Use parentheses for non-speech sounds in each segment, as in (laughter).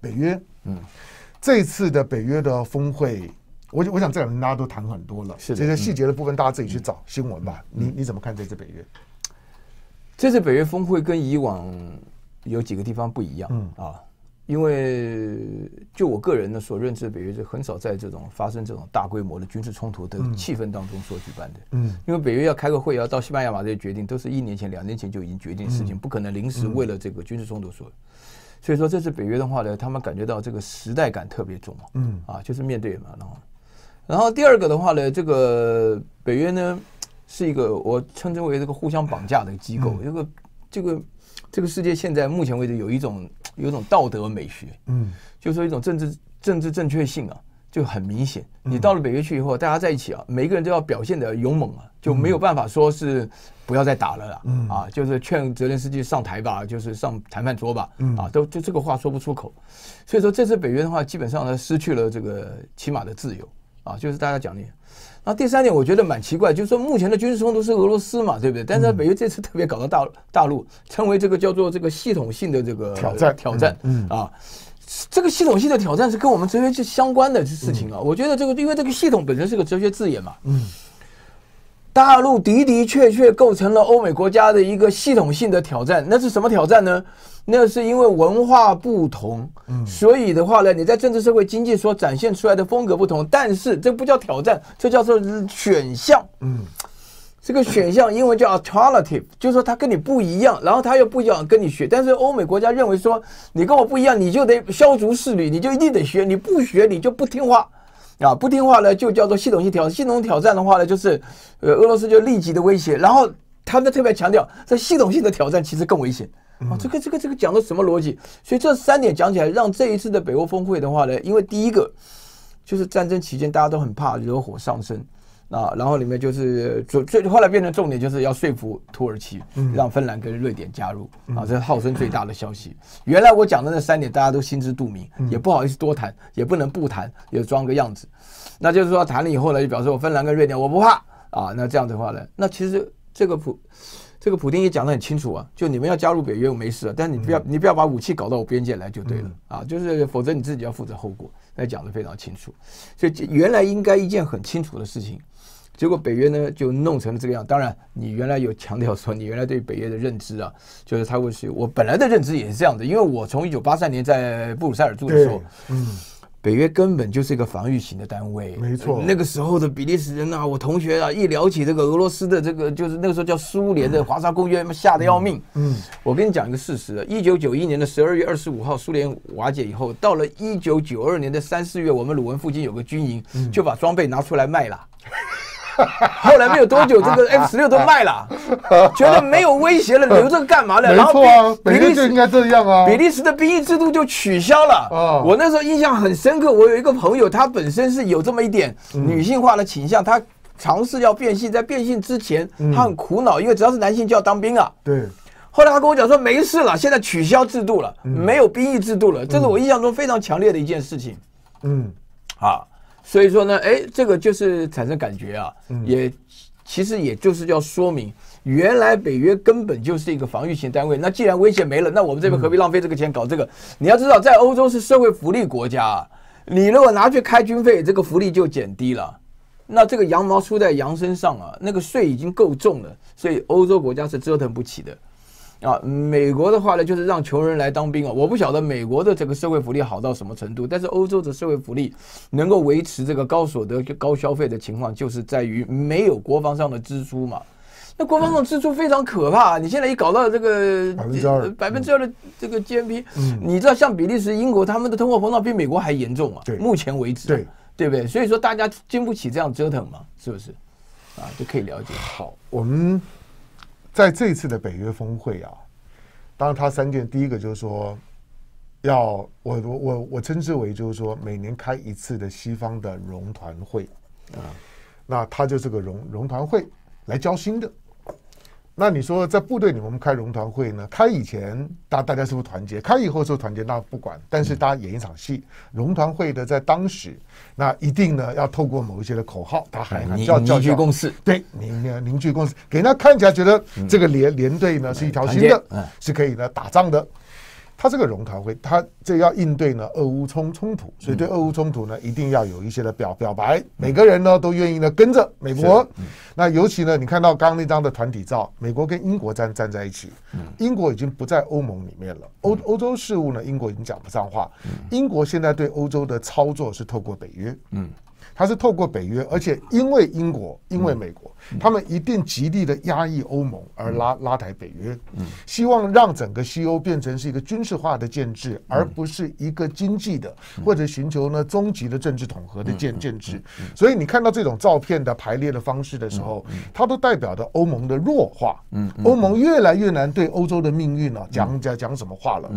北约，嗯，这次的北约的峰会，我我想这两天大家都谈很多了，是这些细节的部分，大家自己去找新闻吧。你你怎么看这次北约？这次北约峰会跟以往有几个地方不一样，嗯啊，因为就我个人的所认知，北约是很少在这种发生这种大规模的军事冲突的气氛当中所举办的，嗯，因为北约要开个会，要到西班牙把这些决定都是一年前、两年前就已经决定的事情，不可能临时为了这个军事冲突所。所以说，这是北约的话呢，他们感觉到这个时代感特别重啊，嗯啊，就是面对嘛，然后，然后第二个的话呢，这个北约呢是一个我称之为这个互相绑架的机构，这个这个这个世界现在目前为止有一种有一种道德美学，嗯，就说一种政治政治正确性啊。就很明显，你到了北约去以后，大家在一起啊，每个人都要表现的勇猛啊，就没有办法说是不要再打了啦，啊，就是劝泽连斯基上台吧，就是上谈判桌吧，啊，都就这个话说不出口，所以说这次北约的话，基本上呢失去了这个起码的自由啊，就是大家讲的。那第三点，我觉得蛮奇怪，就是说目前的军事冲突是俄罗斯嘛，对不对？但是北约这次特别搞到大大陆，成为这个叫做这个系统性的这个挑战挑战，啊。这个系统性的挑战是跟我们哲学是相关的事情啊，我觉得这个因为这个系统本身是个哲学字眼嘛。嗯，大陆的的确确构成了欧美国家的一个系统性的挑战，那是什么挑战呢？那是因为文化不同，嗯，所以的话呢，你在政治、社会、经济所展现出来的风格不同，但是这不叫挑战，这叫做选项。嗯。这个选项英文叫 alternative，就是说它跟你不一样，然后他又不想跟你学。但是欧美国家认为说你跟我不一样，你就得消除势力，你就一定得学，你不学你就不听话，啊，不听话呢就叫做系统性挑系统挑战的话呢，就是呃俄罗斯就立即的威胁，然后他们特别强调这系统性的挑战其实更危险啊，这个这个这个讲的什么逻辑？所以这三点讲起来，让这一次的北欧峰会的话呢，因为第一个就是战争期间大家都很怕惹火上身。啊，然后里面就是最最后来变成重点，就是要说服土耳其，让芬兰跟瑞典加入啊，这是号称最大的消息。原来我讲的那三点，大家都心知肚明，也不好意思多谈，也不能不谈，也装个样子。那就是说谈了以后呢，就表示我芬兰跟瑞典我不怕啊。那这样的话呢，那其实这个普这个普京也讲得很清楚啊，就你们要加入北约我没事，啊，但你不要你不要把武器搞到我边界来就对了啊，就是否则你自己要负责后果。那讲得非常清楚，所以原来应该一件很清楚的事情。结果北约呢就弄成了这个样。当然，你原来有强调说你原来对北约的认知啊，(laughs) 就是他会是……我本来的认知也是这样的，因为我从一九八三年在布鲁塞尔住的时候，嗯，北约根本就是一个防御型的单位，没错。那个时候的比利时人啊，我同学啊，一聊起这个俄罗斯的这个，就是那个时候叫苏联的华沙公约，吓得要命。嗯，我跟你讲一个事实一九九一年的十二月二十五号，苏联瓦解以后，到了一九九二年的三四月，我们鲁文附近有个军营就把装备拿出来卖了。(laughs) 后来没有多久，这个 (laughs) F 十六都卖了，(laughs) 觉得没有威胁了，留着干嘛呢？没错啊，比利时应该这样啊，比利时的兵役制度就取消了。我那时候印象很深刻，我有一个朋友，他本身是有这么一点女性化的倾向，他尝试要变性，在变性之前，他很苦恼，因为只要是男性就要当兵啊。对，后来他跟我讲说，没事了，现在取消制度了，没有兵役制度了，这是我印象中非常强烈的一件事情。嗯，好。所以说呢，哎，这个就是产生感觉啊，也其实也就是要说明，原来北约根本就是一个防御型单位。那既然威胁没了，那我们这边何必浪费这个钱搞这个？你要知道，在欧洲是社会福利国家，你如果拿去开军费，这个福利就减低了。那这个羊毛出在羊身上啊，那个税已经够重了，所以欧洲国家是折腾不起的。啊，美国的话呢，就是让穷人来当兵啊！我不晓得美国的这个社会福利好到什么程度，但是欧洲的社会福利能够维持这个高所得、高消费的情况，就是在于没有国防上的支出嘛。那国防上支出非常可怕，你现在一搞到这个百分之二、百分之二的这个 g m p 你知道像比利时、英国他们的通货膨胀比美国还严重啊。对，目前为止，对，对不对？所以说大家经不起这样折腾嘛，是不是？啊，就可以了解。好，我们。在这一次的北约峰会啊，当他三件，第一个就是说，要我我我我称之为就是说每年开一次的西方的融团会啊，那他就是个融融团会来交心的。那你说在部队里面开龙团会呢？开以前大大家是不是团结？开以后是不是团结？那不管，但是大家演一场戏，龙团会的在当时，那一定呢要透过某一些的口号，他海喊叫叫聚共识，对，凝凝聚共识，给人家看起来觉得这个连连队呢是一条心的，是可以呢打仗的。他这个融团会，他这要应对呢俄乌冲冲突，所以对俄乌冲突呢，一定要有一些的表表白，每个人呢都愿意呢跟着美国。那尤其呢，你看到刚刚那张的团体照，美国跟英国站站在一起，英国已经不在欧盟里面了，欧欧洲事务呢，英国已经讲不上话，英国现在对欧洲的操作是透过北约，嗯，他是透过北约，而且因为英国，因为美国。他们一定极力的压抑欧盟，而拉拉抬北约，希望让整个西欧变成是一个军事化的建制，而不是一个经济的或者寻求呢终极的政治统合的建建制。所以你看到这种照片的排列的方式的时候，它都代表着欧盟的弱化，嗯，欧盟越来越难对欧洲的命运呢讲讲讲什么话了，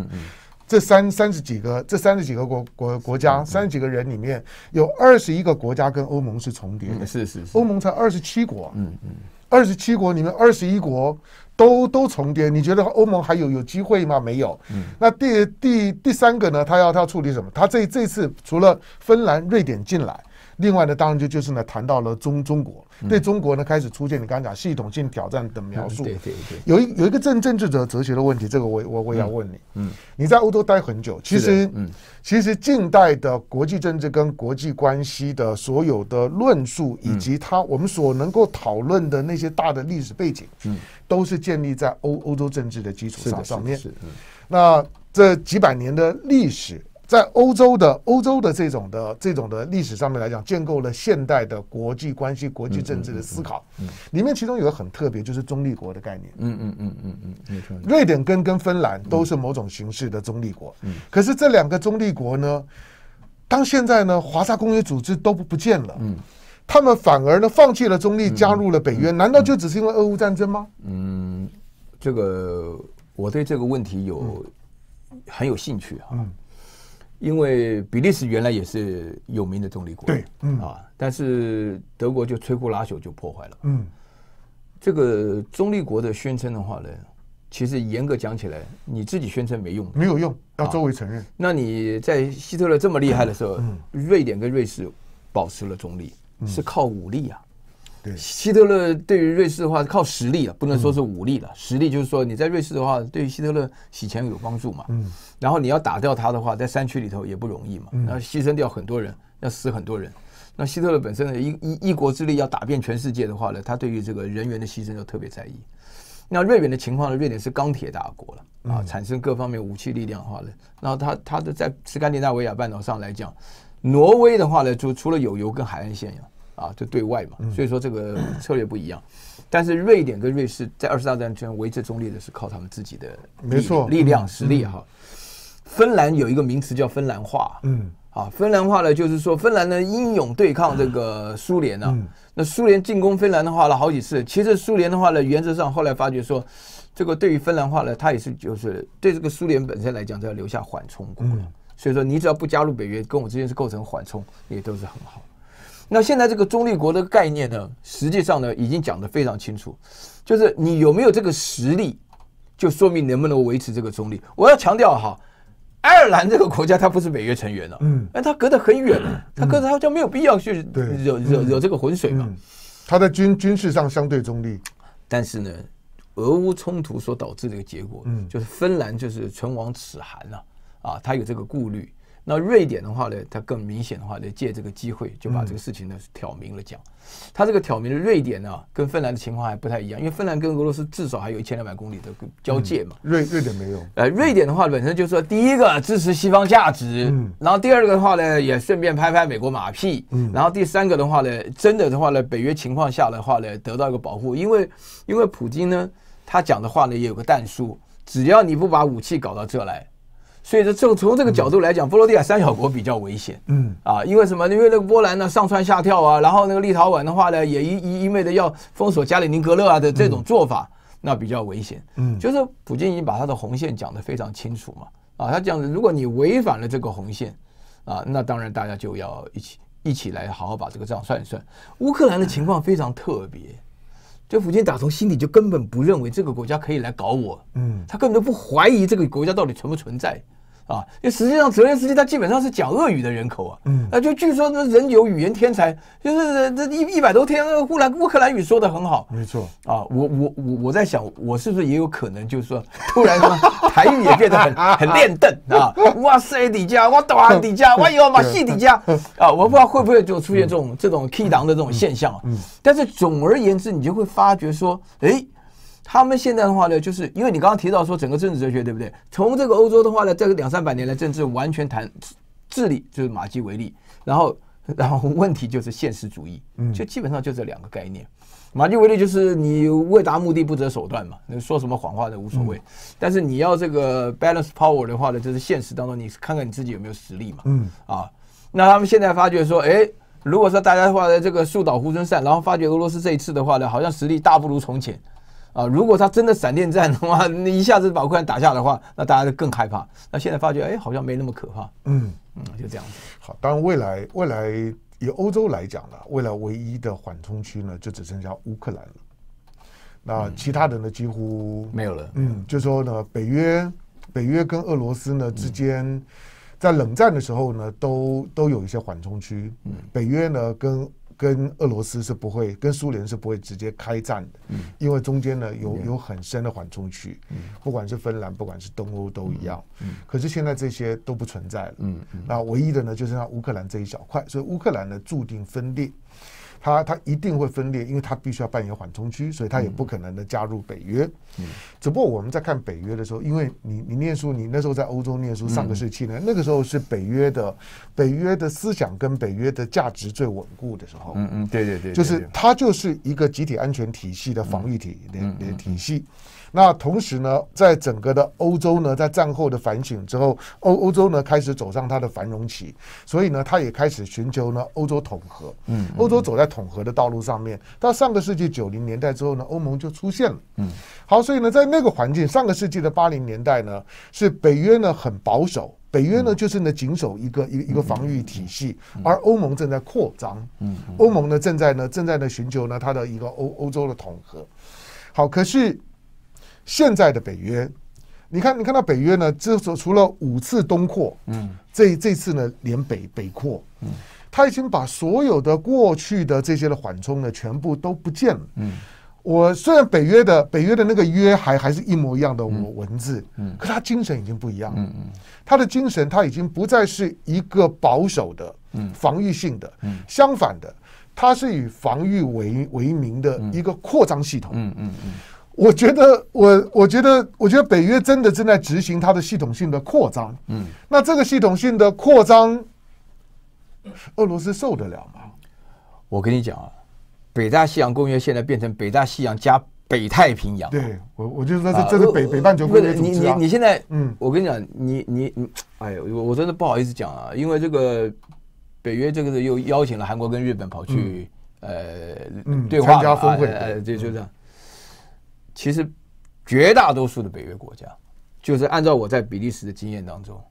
这三三十几个，这三十几个国国国家，三十几个人里面有二十一个国家跟欧盟是重叠的，是是是，欧盟才二十七国，嗯嗯，二十七国里面二十一国都都重叠，你觉得欧盟还有有机会吗？没有，嗯，那第第第三个呢？他要他要处理什么？他这这次除了芬兰、瑞典进来。另外呢，当然就就是呢，谈到了中中国，对中国呢开始出现你刚刚讲系统性挑战的描述。对对对，有一有一个政政治哲哲学的问题，这个我我我要问你。嗯，你在欧洲待很久，其实，嗯，其实近代的国际政治跟国际关系的所有的论述，以及它我们所能够讨论的那些大的历史背景，嗯，都是建立在欧欧洲政治的基础上上面。是嗯，那这几百年的历史。在欧洲的欧洲的这种的这种的历史上面来讲，建构了现代的国际关系、国际政治的思考。嗯，里面其中有个很特别，就是中立国的概念。嗯嗯嗯嗯嗯，没错。瑞典跟跟芬兰都是某种形式的中立国。嗯。可是这两个中立国呢，当现在呢，华沙公约组织都不不见了，嗯，他们反而呢，放弃了中立，加入了北约。难道就只是因为俄乌战争吗？嗯，这个我对这个问题有很有兴趣啊。因为比利时原来也是有名的中立国，对，嗯啊，但是德国就摧枯拉朽就破坏了，嗯，这个中立国的宣称的话呢，其实严格讲起来，你自己宣称没用，没有用，要周围承认。那你在希特勒这么厉害的时候，瑞典跟瑞士保持了中立，是靠武力啊。希特勒对于瑞士的话是靠实力了，不能说是武力了。实力就是说你在瑞士的话，对于希特勒洗钱有帮助嘛？嗯。然后你要打掉他的话，在山区里头也不容易嘛。嗯。那牺牲掉很多人，要死很多人。那希特勒本身的一一一国之力要打遍全世界的话呢，他对于这个人员的牺牲就特别在意。那瑞典的情况呢？瑞典是钢铁大国了啊，产生各方面武器力量的话呢，然后他他的在斯堪的纳维亚半岛上来讲，挪威的话呢，就除了有油跟海岸线呀。啊，就对外嘛，所以说这个策略不一样。但是瑞典跟瑞士在二战战争维持中立的是靠他们自己的没错力量实力哈。芬兰有一个名词叫芬兰化，嗯，啊，芬兰化呢就是说芬兰呢英勇对抗这个苏联啊。那苏联进攻芬兰的话了好几次，其实苏联的话呢原则上后来发觉说，这个对于芬兰话呢它也是就是对这个苏联本身来讲要留下缓冲国。所以说你只要不加入北约，跟我之间是构成缓冲，也都是很好。那现在这个中立国的概念呢，实际上呢已经讲得非常清楚，就是你有没有这个实力，就说明能不能维持这个中立。我要强调哈，爱尔兰这个国家它不是北约成员了，嗯，哎，它隔得很远，它隔着它就没有必要去惹惹惹这个浑水嘛。它在军军事上相对中立，但是呢，俄乌冲突所导致一个结果，嗯，就是芬兰就是唇亡齿寒了，啊，它有这个顾虑。那瑞典的话呢，它更明显的话呢，借这个机会就把这个事情呢挑明了讲。它这个挑明的瑞典呢，跟芬兰的情况还不太一样，因为芬兰跟俄罗斯至少还有一千两百公里的交界嘛。瑞瑞典没有。呃，瑞典的话本身就是第一个支持西方价值，然后第二个的话呢，也顺便拍拍美国马屁，然后第三个的话呢，真的的话呢，北约情况下的话呢，得到一个保护，因为因为普京呢，他讲的话呢也有个弹数，只要你不把武器搞到这来。所以说，从从这个角度来讲，波罗的海三小国比较危险。嗯，啊，因为什么？因为那个波兰呢，上蹿下跳啊，然后那个立陶宛的话呢，也一一味的要封锁加里宁格勒啊的这种做法，那比较危险。嗯，就是普京已经把他的红线讲的非常清楚嘛。啊，他讲的，如果你违反了这个红线，啊，那当然大家就要一起一起来好好把这个账算一算。乌克兰的情况非常特别。就普京打从心底就根本不认为这个国家可以来搞我，嗯，他根本就不怀疑这个国家到底存不存在。啊，就实际上泽连斯基他基本上是讲俄语的人口啊，嗯，那就据说那人有语言天才，就是这一一百多天乌兰乌克兰语说的很好，没错啊。我我我我在想，我是不是也有可能就是说，突然台语也变得很很练瞪啊，哇塞底加，哇大底加，哇哟奥马底加啊，我不知道会不会就出现这种这种 K 档的这种现象啊。嗯，但是总而言之，你就会发觉说，哎。他们现在的话呢，就是因为你刚刚提到说整个政治哲学对不对？从这个欧洲的话呢，这个两三百年来，政治完全谈智力，就是马基维利，然后 (laughs) 然后问题就是现实主义，嗯，就基本上就这两个概念。马基维利就是你为达目的不择手段嘛，说什么谎话的无所谓。但是你要这个 balance power 的话呢，就是现实当中你看看你自己有没有实力嘛，嗯啊。那他们现在发觉说，哎，如果说大家的话呢，这个树倒猢狲散，然后发觉俄罗斯这一次的话呢，好像实力大不如从前。啊，如果他真的闪电战的话，那 (laughs) 一下子把乌克兰打下的话，那大家就更害怕。那现在发觉，哎，好像没那么可怕。嗯嗯，就这样子。好，当然未来未来以欧洲来讲呢，未来唯一的缓冲区呢，就只剩下乌克兰了。那其他人呢，几乎没有了。嗯，就说呢，北约北约跟俄罗斯呢之间，在冷战的时候呢，都都有一些缓冲区。嗯，北约呢跟。跟俄罗斯是不会跟苏联是不会直接开战的，因为中间呢有有很深的缓冲区，不管是芬兰，不管是东欧都一样。可是现在这些都不存在了，那唯一的呢就是像乌克兰这一小块，所以乌克兰呢注定分裂。他他一定会分裂，因为他必须要扮演缓冲区，所以他也不可能的加入北约。嗯，只不过我们在看北约的时候，因为你你念书，你那时候在欧洲念书，上个世纪呢，那个时候是北约的北约的思想跟北约的价值最稳固的时候。嗯嗯，对对对，就是它就是一个集体安全体系的防御体连连体系。那同时呢，在整个的欧洲呢，在战后的反省之后，欧欧洲呢开始走上它的繁荣期，所以呢，它也开始寻求呢欧洲统合。嗯，欧洲走在。统合的道路上面，到上个世纪九零年代之后呢，欧盟就出现了。嗯，好，所以呢，在那个环境，上个世纪的八零年代呢，是北约呢很保守，北约呢就是呢谨守一个一一个防御体系，而欧盟正在扩张。嗯，欧盟呢正在呢正在呢寻求呢它的一个欧欧洲的统合。好，可是现在的北约，你看你看到北约呢，这少除了五次东扩，嗯，这这次呢连北北扩，嗯。他已经把所有的过去的这些的缓冲呢，全部都不见了。嗯，我虽然北约的北约的那个约还还是一模一样的文字，嗯，可他精神已经不一样了。嗯嗯，他的精神他已经不再是一个保守的、防御性的。嗯，相反的，它是以防御为为名的一个扩张系统。嗯嗯嗯，我觉得，我我觉得，我觉得北约真的正在执行它的系统性的扩张。嗯，那这个系统性的扩张。俄罗斯受得了吗？我跟你讲啊，北大西洋公约现在变成北大西洋加北太平洋。对，我我就说这这是北北半球的组你你你现在，嗯，我跟你讲，你你你，哎呦，我真的不好意思讲啊，因为这个北约这个又邀请了韩国跟日本跑去呃对话加峰会，这就这样。其实绝大多数的北约国家，就是按照我在比利时的经验当中。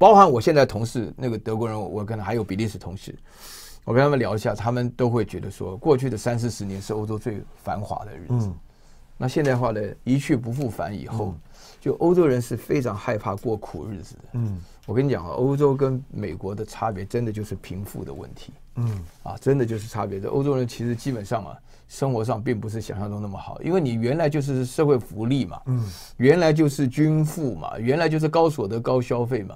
包含我现在同事那个德国人，我跟还有比利时同事，我跟他们聊一下，他们都会觉得说，过去的三四十年是欧洲最繁华的日子。嗯，那现在话呢，一去不复返以后，就欧洲人是非常害怕过苦日子的。嗯，我跟你讲啊，欧洲跟美国的差别真的就是贫富的问题。嗯，啊，真的就是差别。这欧洲人其实基本上啊，生活上并不是想象中那么好，因为你原来就是社会福利嘛，嗯，原来就是均富嘛，原来就是高所得高消费嘛。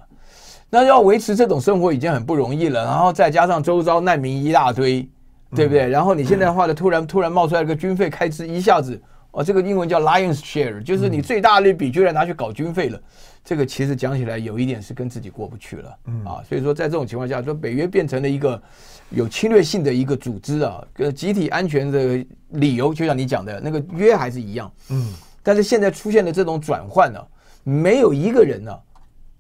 那要维持这种生活已经很不容易了，然后再加上周遭难民一大堆，对不对？然后你现在的话呢，突然突然冒出来个军费开支，一下子哦，这个英文叫 lions share，就是你最大的笔居然拿去搞军费了。这个其实讲起来有一点是跟自己过不去了，嗯啊，所以说在这种情况下，说北约变成了一个有侵略性的一个组织啊，跟集体安全的理由，就像你讲的那个约还是一样，嗯，但是现在出现的这种转换呢，没有一个人呢。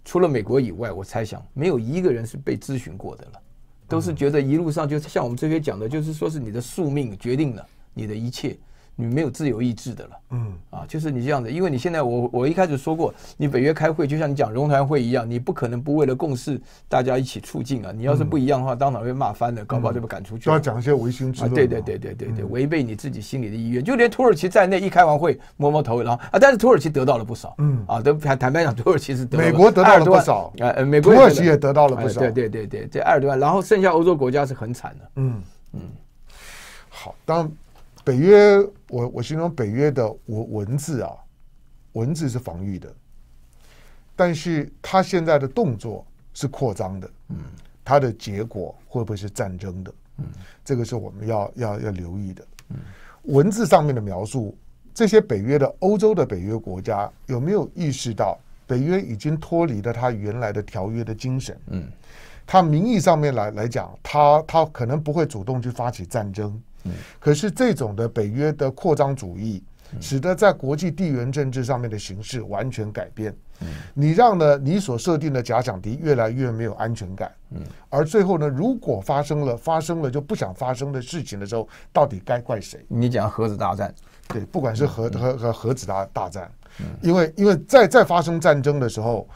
除了美国以外，我猜想没有一个人是被咨询过的了，都是觉得一路上就像我们这边讲的，就是说是你的宿命决定了你的一切。你没有自由意志的了，嗯啊，就是你这样子，因为你现在我我一开始说过，你北约开会就像你讲融团会一样，你不可能不为了共事大家一起促进啊，你要是不一样的话，当场被骂翻的，搞不好就被赶出去。都要讲一些违心之论，对对对对对对，违背你自己心里的意愿，就连土耳其在内，一开完会摸摸头，然后啊，但是土耳其得到了不少，嗯啊，都坦坦白讲，土耳其是得美国得到了不少，哎、呃，美国土耳其也得到了不少，对对对对，这二十多万，然后剩下欧洲国家是很惨的，嗯嗯，好，当北约。我我形容北约的文文字啊，文字是防御的，但是他现在的动作是扩张的，嗯，它的结果会不会是战争的？嗯，这个是我们要要要留意的。嗯，文字上面的描述，这些北约的欧洲的北约国家有没有意识到，北约已经脱离了他原来的条约的精神？嗯，他名义上面来来讲，他他可能不会主动去发起战争。可是这种的北约的扩张主义，使得在国际地缘政治上面的形势完全改变。你让呢，你所设定的假想敌越来越没有安全感。嗯，而最后呢，如果发生了发生了就不想发生的事情的时候，到底该怪谁？你讲核子大战？对，不管是核核核核子大大战，因为因为在在发生战争的时候，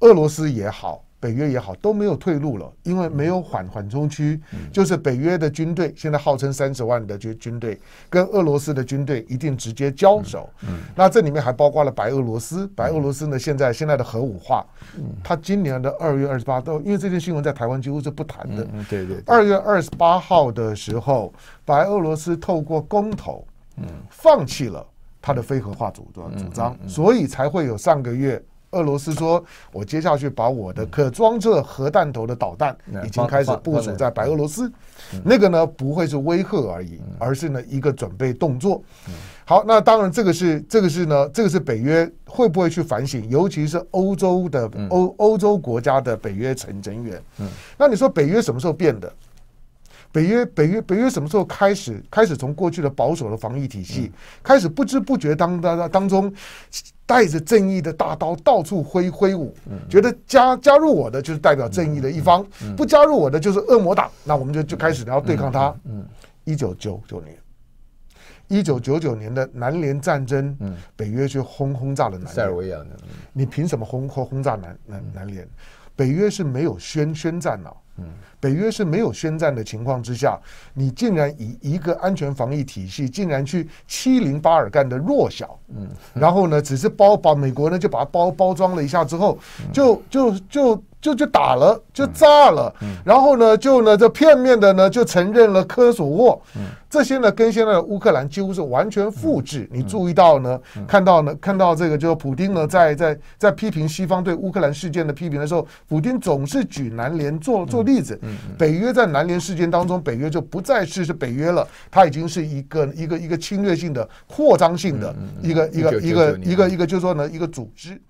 俄罗斯也好。北约也好都没有退路了，因为没有缓缓冲区，就是北约的军队现在号称三十万的军军队跟俄罗斯的军队一定直接交手。那这里面还包括了白俄罗斯，白俄罗斯呢现在现在的核武化，他今年的二月二十八，都因为这件新闻在台湾几乎是不谈的。对对，二月二十八号的时候，白俄罗斯透过公投，放弃了他的非核化主主主张，所以才会有上个月。俄罗斯说：“我接下去把我的可装着核弹头的导弹已经开始部署在白俄罗斯。那个呢，不会是威吓而已，而是呢一个准备动作。好，那当然，这个是这个是呢，这个是北约会不会去反省，尤其是欧洲的欧欧洲国家的北约成员。那你说北约什么时候变的？”北约，北约，北约什么时候开始开始从过去的保守的防御体系开始不知不觉当当当中带着正义的大刀到处挥挥舞，觉得加加入我的就是代表正义的一方，不加入我的就是恶魔党，那我们就就开始要对抗他。嗯，一九九九年，一九九九年的南联战争，嗯，北约去轰轰炸了塞尔维亚，你凭什么轰或轰炸南南南联？北约是没有宣宣战呢，嗯。北约是没有宣战的情况之下，你竟然以一个安全防御体系，竟然去欺凌巴尔干的弱小，嗯，然后呢，只是包把美国呢就把它包包装了一下之后，就就就就就打了，就炸了，然后呢，就呢这片面的呢就承认了科索沃，嗯，这些呢跟现在的乌克兰几乎是完全复制。你注意到呢，看到呢，看到这个就是普京呢在在在批评西方对乌克兰事件的批评的时候，普京总是举南联做做例子。北约在南联事件当中，北约就不再是是北约了，他已经是一个一个一个侵略性的、扩张性的一个一个一个一个一个，就说呢一个组织。